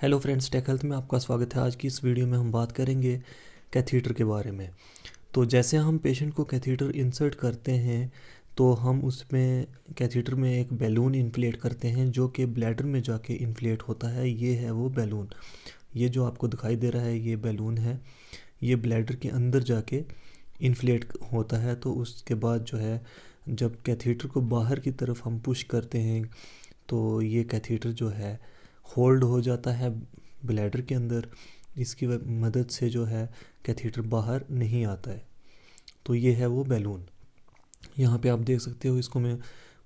hello friends take health में आपका स्वागत है आज की इस वीडियो में हम बात करेंगे कैथीटर के बारे में तो जैसे हम पेशेंट को कैथीटर इंसर्ट करते हैं तो हम उसमें कैथीटर में एक बैलून इन्फ्लेट करते हैं जो कि ब्लैडर में जाके इन्फ्लेट होता है ये है वो बैलून ये जो आपको दिखाई दे रहा है ये बैलून है ये ब्लैडर के अंदर जाके इन्फ्लेट होता है तो उसके बाद जो है जब कैथीटर को बाहर की तरफ हम पुश करते हैं तो ये कैथीटर जो है होल्ड हो जाता है ब्लैडर के अंदर इसकी मदद से जो है कैथीटर बाहर नहीं आता है तो ये है वो बैलून यहाँ पे आप देख सकते हो इसको मैं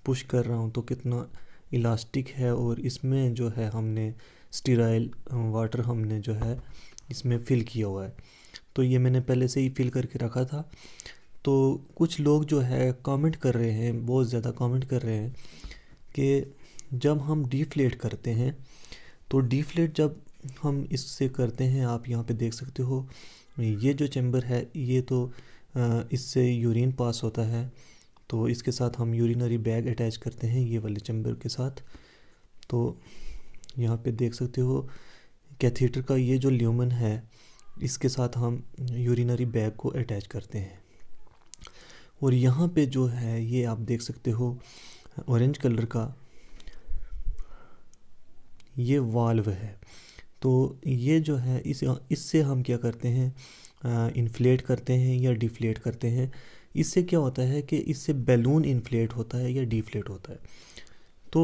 पुश कर रहा हूँ तो कितना इलास्टिक है और इसमें जो है हमने स्टीराइल वाटर हमने जो है इसमें फ़िल किया हुआ है तो ये मैंने पहले से ही फ़िल करके रखा था तो कुछ लोग जो है कमेंट कर रहे हैं बहुत ज़्यादा कमेंट कर रहे हैं कि जब हम डिफ्लेट करते हैं तो डीफ्लेट जब हम इससे करते हैं आप यहाँ पे देख सकते हो ये जो चैम्बर है ये तो इससे यूरिन पास होता है तो इसके साथ हम यूरिनरी बैग अटैच करते हैं ये वाले चैम्बर के साथ तो यहाँ पे देख सकते हो कैथेटर का ये जो ल्यूमन है इसके साथ हम यूरिनरी बैग को अटैच करते हैं और यहाँ पे जो है ये आप देख सकते हो ऑरेंज कलर का ये वाल्व है तो ये जो है इस इससे हम क्या करते हैं इन्फ्लेट करते हैं या डिफ्लेट करते हैं इससे क्या होता है कि इससे बैलून इन्फ्लेट होता है या डिफ्लेट होता है तो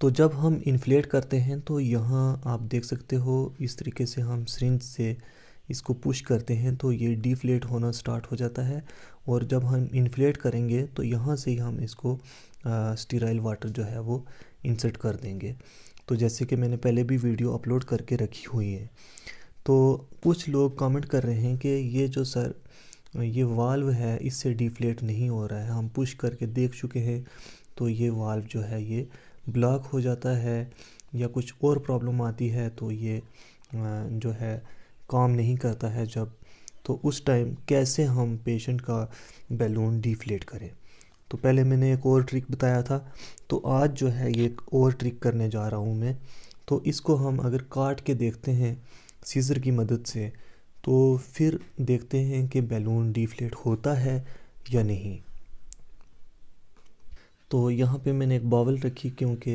तो जब हम इन्फ्लेट करते हैं तो यहाँ आप देख सकते हो इस तरीके से हम सरिंज से इसको पुश करते हैं तो ये डिफ्लेट होना स्टार्ट हो जाता है और जब हम इन्फ्लेट करेंगे तो यहाँ से ही हम इसको स्टीराइल वाटर जो है वो इंसर्ट कर देंगे तो जैसे कि मैंने पहले भी वीडियो अपलोड करके रखी हुई है तो कुछ लोग कमेंट कर रहे हैं कि ये जो सर ये वाल्व है इससे डिफ्लेट नहीं हो रहा है हम पुश करके देख चुके हैं तो ये वाल्व जो है ये ब्लॉक हो जाता है या कुछ और प्रॉब्लम आती है तो ये जो है काम नहीं करता है जब तो उस टाइम कैसे हम पेशेंट का बैलून डिफ्लेट करें तो पहले मैंने एक और ट्रिक बताया था तो आज जो है ये एक और ट्रिक करने जा रहा हूँ मैं तो इसको हम अगर काट के देखते हैं सीज़र की मदद से तो फिर देखते हैं कि बैलून डिफ्लेट होता है या नहीं तो यहाँ पे मैंने एक बावल रखी क्योंकि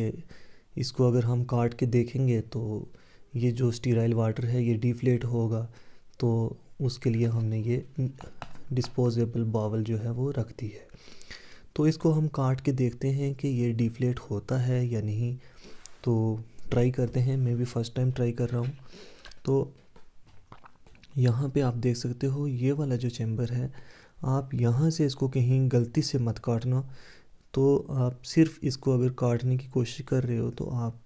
इसको अगर हम काट के देखेंगे तो ये जो स्टीराइल वाटर है ये डिफ्लेट होगा तो उसके लिए हमने ये डिस्पोजेबल बावल जो है वो रख दी है तो इसको हम काट के देखते हैं कि ये डिफ्लेट होता है या नहीं तो ट्राई करते हैं मैं भी फ़र्स्ट टाइम ट्राई कर रहा हूँ तो यहाँ पे आप देख सकते हो ये वाला जो चैम्बर है आप यहाँ से इसको कहीं गलती से मत काटना तो आप सिर्फ इसको अगर काटने की कोशिश कर रहे हो तो आप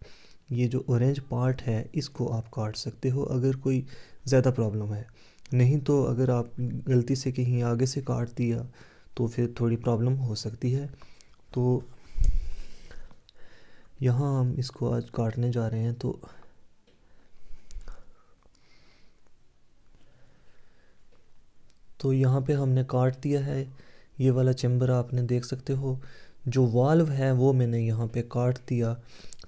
ये जो ऑरेंज पार्ट है इसको आप काट सकते हो अगर कोई ज़्यादा प्रॉब्लम है नहीं तो अगर आप गलती से कहीं आगे से काट दिया तो फिर थोड़ी प्रॉब्लम हो सकती है तो यहाँ हम इसको आज काटने जा रहे हैं तो तो यहाँ पे हमने काट दिया है ये वाला चैम्बर आपने देख सकते हो जो वाल्व है वो मैंने यहाँ पे काट दिया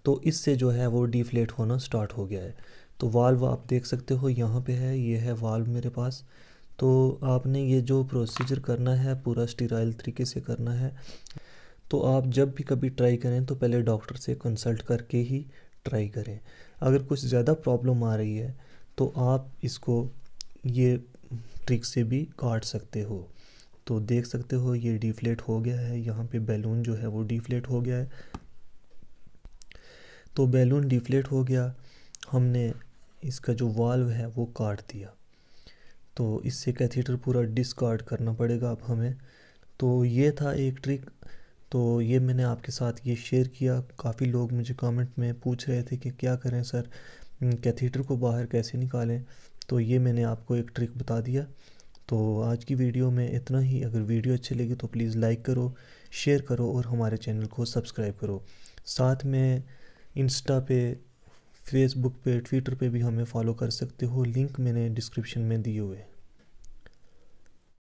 तो इससे जो है वो डिफ्लेट होना स्टार्ट हो गया है तो वाल्व आप देख सकते हो यहाँ पे है ये है वाल्व मेरे पास तो आपने ये जो प्रोसीजर करना है पूरा स्टीराइल तरीके से करना है तो आप जब भी कभी ट्राई करें तो पहले डॉक्टर से कंसल्ट करके ही ट्राई करें अगर कुछ ज़्यादा प्रॉब्लम आ रही है तो आप इसको ये ट्रिक से भी काट सकते हो तो देख सकते हो ये डिफ्लेट हो गया है यहाँ पे बैलून जो है वो डिफ्लेट हो गया है तो बैलून डिफ्लेट हो गया हमने इसका जो वाल्व है वो काट दिया तो इससे कैथेटर पूरा डिस्कार्ड करना पड़ेगा अब हमें तो ये था एक ट्रिक तो ये मैंने आपके साथ ये शेयर किया काफ़ी लोग मुझे कमेंट में पूछ रहे थे कि क्या करें सर कैथेटर को बाहर कैसे निकालें तो ये मैंने आपको एक ट्रिक बता दिया तो आज की वीडियो में इतना ही अगर वीडियो अच्छी लगी तो प्लीज़ लाइक करो शेयर करो और हमारे चैनल को सब्सक्राइब करो साथ में इंस्टा पे फेसबुक पे ट्विटर पे भी हमें फॉलो कर सकते हो लिंक मैंने डिस्क्रिप्शन में दिए हुए